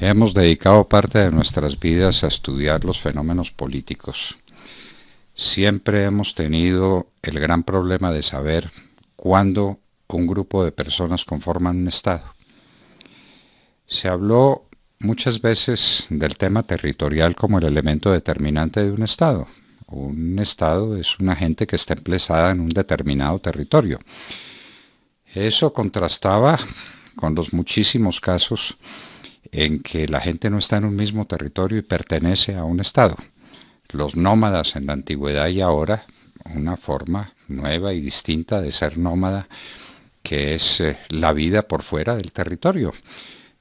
Hemos dedicado parte de nuestras vidas a estudiar los fenómenos políticos. Siempre hemos tenido el gran problema de saber cuándo un grupo de personas conforman un Estado. Se habló muchas veces del tema territorial como el elemento determinante de un Estado. Un Estado es una gente que está emplezada en un determinado territorio. Eso contrastaba con los muchísimos casos en que la gente no está en un mismo territorio y pertenece a un Estado. Los nómadas en la antigüedad y ahora, una forma nueva y distinta de ser nómada, que es eh, la vida por fuera del territorio.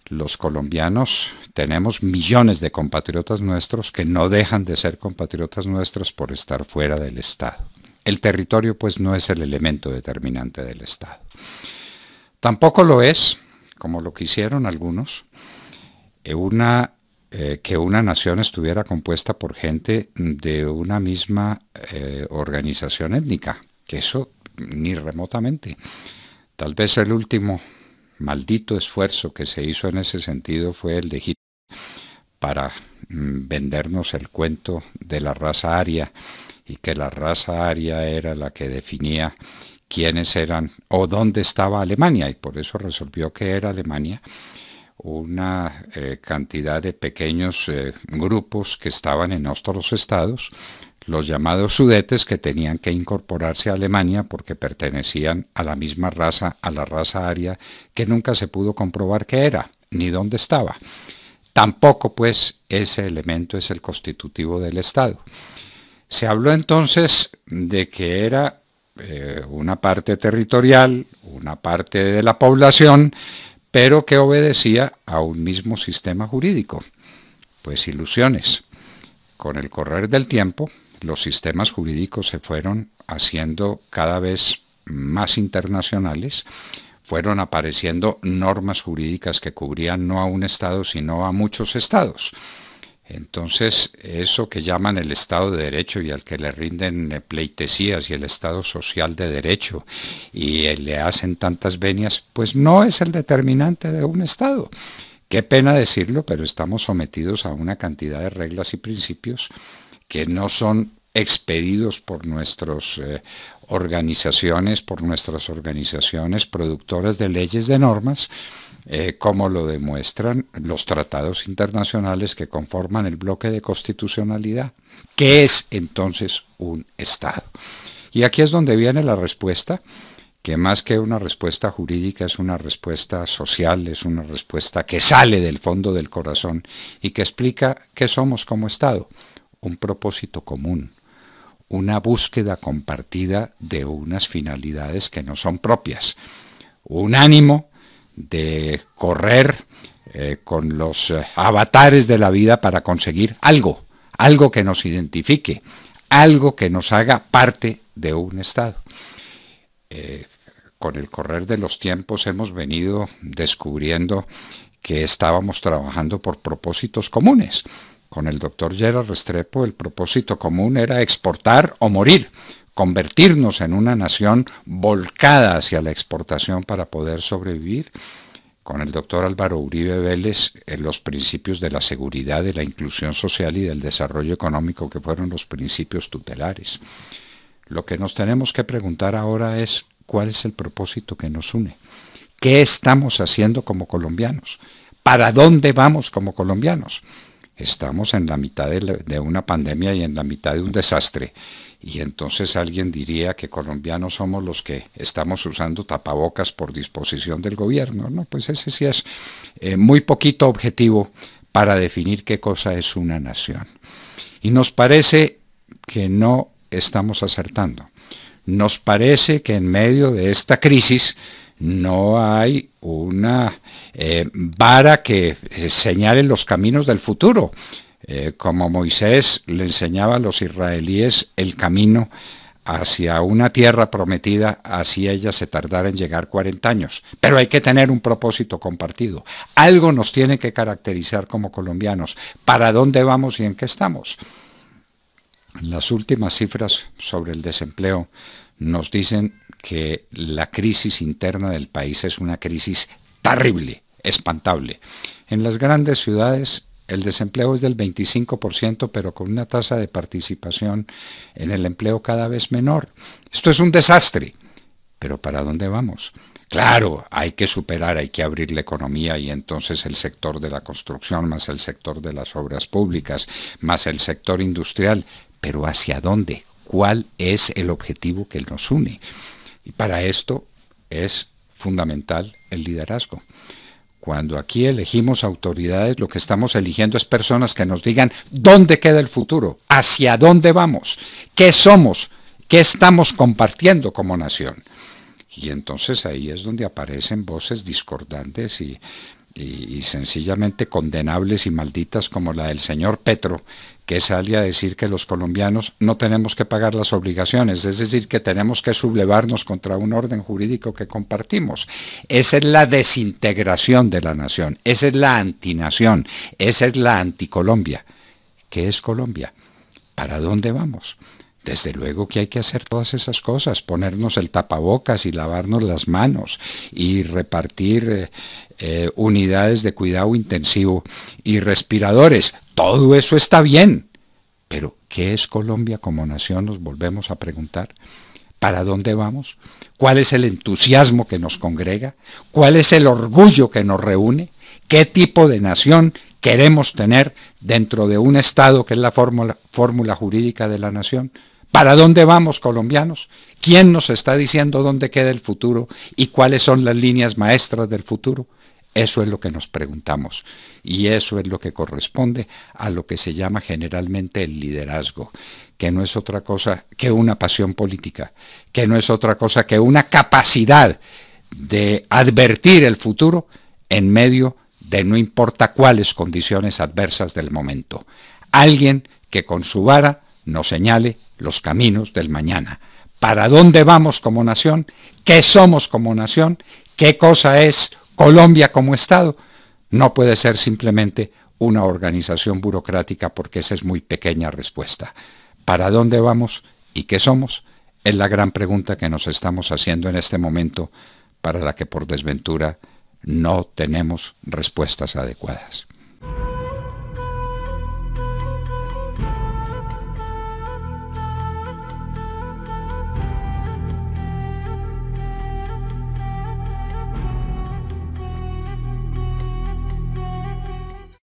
Los colombianos tenemos millones de compatriotas nuestros que no dejan de ser compatriotas nuestros por estar fuera del Estado. El territorio pues no es el elemento determinante del Estado. Tampoco lo es, como lo quisieron algunos, una, eh, que una nación estuviera compuesta por gente de una misma eh, organización étnica, que eso ni remotamente. Tal vez el último maldito esfuerzo que se hizo en ese sentido fue el de Hitler para mm, vendernos el cuento de la raza aria y que la raza aria era la que definía quiénes eran o dónde estaba Alemania y por eso resolvió que era Alemania una eh, cantidad de pequeños eh, grupos que estaban en otros estados, los llamados sudetes que tenían que incorporarse a Alemania porque pertenecían a la misma raza, a la raza aria, que nunca se pudo comprobar qué era ni dónde estaba. Tampoco pues ese elemento es el constitutivo del Estado. Se habló entonces de que era eh, una parte territorial, una parte de la población, pero que obedecía a un mismo sistema jurídico. Pues ilusiones. Con el correr del tiempo, los sistemas jurídicos se fueron haciendo cada vez más internacionales, fueron apareciendo normas jurídicas que cubrían no a un Estado, sino a muchos Estados. Entonces, eso que llaman el Estado de Derecho y al que le rinden eh, pleitesías y el Estado Social de Derecho y eh, le hacen tantas venias, pues no es el determinante de un Estado. Qué pena decirlo, pero estamos sometidos a una cantidad de reglas y principios que no son expedidos por nuestras eh, organizaciones, por nuestras organizaciones productoras de leyes, de normas, eh, como lo demuestran los tratados internacionales que conforman el bloque de constitucionalidad. ¿Qué es entonces un Estado? Y aquí es donde viene la respuesta, que más que una respuesta jurídica es una respuesta social, es una respuesta que sale del fondo del corazón y que explica qué somos como Estado. Un propósito común, una búsqueda compartida de unas finalidades que no son propias, un ánimo de correr eh, con los eh, avatares de la vida para conseguir algo, algo que nos identifique, algo que nos haga parte de un Estado. Eh, con el correr de los tiempos hemos venido descubriendo que estábamos trabajando por propósitos comunes. Con el doctor Gerard Restrepo el propósito común era exportar o morir convertirnos en una nación volcada hacia la exportación para poder sobrevivir. Con el doctor Álvaro Uribe Vélez, en los principios de la seguridad, de la inclusión social y del desarrollo económico, que fueron los principios tutelares. Lo que nos tenemos que preguntar ahora es cuál es el propósito que nos une. ¿Qué estamos haciendo como colombianos? ¿Para dónde vamos como colombianos? Estamos en la mitad de, de una pandemia y en la mitad de un desastre y entonces alguien diría que colombianos somos los que estamos usando tapabocas por disposición del gobierno. No, pues ese sí es eh, muy poquito objetivo para definir qué cosa es una nación. Y nos parece que no estamos acertando. Nos parece que en medio de esta crisis no hay una eh, vara que eh, señale los caminos del futuro. Eh, como Moisés le enseñaba a los israelíes el camino hacia una tierra prometida, así ella se tardara en llegar 40 años. Pero hay que tener un propósito compartido. Algo nos tiene que caracterizar como colombianos. ¿Para dónde vamos y en qué estamos? Las últimas cifras sobre el desempleo nos dicen que la crisis interna del país es una crisis terrible, espantable. En las grandes ciudades el desempleo es del 25%, pero con una tasa de participación en el empleo cada vez menor. Esto es un desastre. Pero ¿para dónde vamos? Claro, hay que superar, hay que abrir la economía y entonces el sector de la construcción, más el sector de las obras públicas, más el sector industrial. Pero ¿hacia dónde? ¿Cuál es el objetivo que nos une? Y para esto es fundamental el liderazgo. Cuando aquí elegimos autoridades, lo que estamos eligiendo es personas que nos digan dónde queda el futuro, hacia dónde vamos, qué somos, qué estamos compartiendo como nación. Y entonces ahí es donde aparecen voces discordantes y y, sencillamente condenables y malditas como la del señor Petro, que sale a decir que los colombianos no tenemos que pagar las obligaciones, es decir, que tenemos que sublevarnos contra un orden jurídico que compartimos. Esa es la desintegración de la nación, esa es la antinación, esa es la anticolombia. ¿Qué es Colombia? ¿Para dónde vamos? Desde luego que hay que hacer todas esas cosas, ponernos el tapabocas y lavarnos las manos y repartir eh, eh, unidades de cuidado intensivo y respiradores. Todo eso está bien. Pero, ¿qué es Colombia como nación? Nos volvemos a preguntar. ¿Para dónde vamos? ¿Cuál es el entusiasmo que nos congrega? ¿Cuál es el orgullo que nos reúne? ¿Qué tipo de nación queremos tener dentro de un Estado que es la fórmula jurídica de la nación? ¿Para dónde vamos, colombianos? ¿Quién nos está diciendo dónde queda el futuro y cuáles son las líneas maestras del futuro? Eso es lo que nos preguntamos y eso es lo que corresponde a lo que se llama generalmente el liderazgo, que no es otra cosa que una pasión política, que no es otra cosa que una capacidad de advertir el futuro en medio de no importa cuáles condiciones adversas del momento. Alguien que con su vara nos señale los caminos del mañana. ¿Para dónde vamos como nación? ¿Qué somos como nación? ¿Qué cosa es Colombia como Estado? No puede ser simplemente una organización burocrática porque esa es muy pequeña respuesta. ¿Para dónde vamos y qué somos? Es la gran pregunta que nos estamos haciendo en este momento para la que por desventura no tenemos respuestas adecuadas.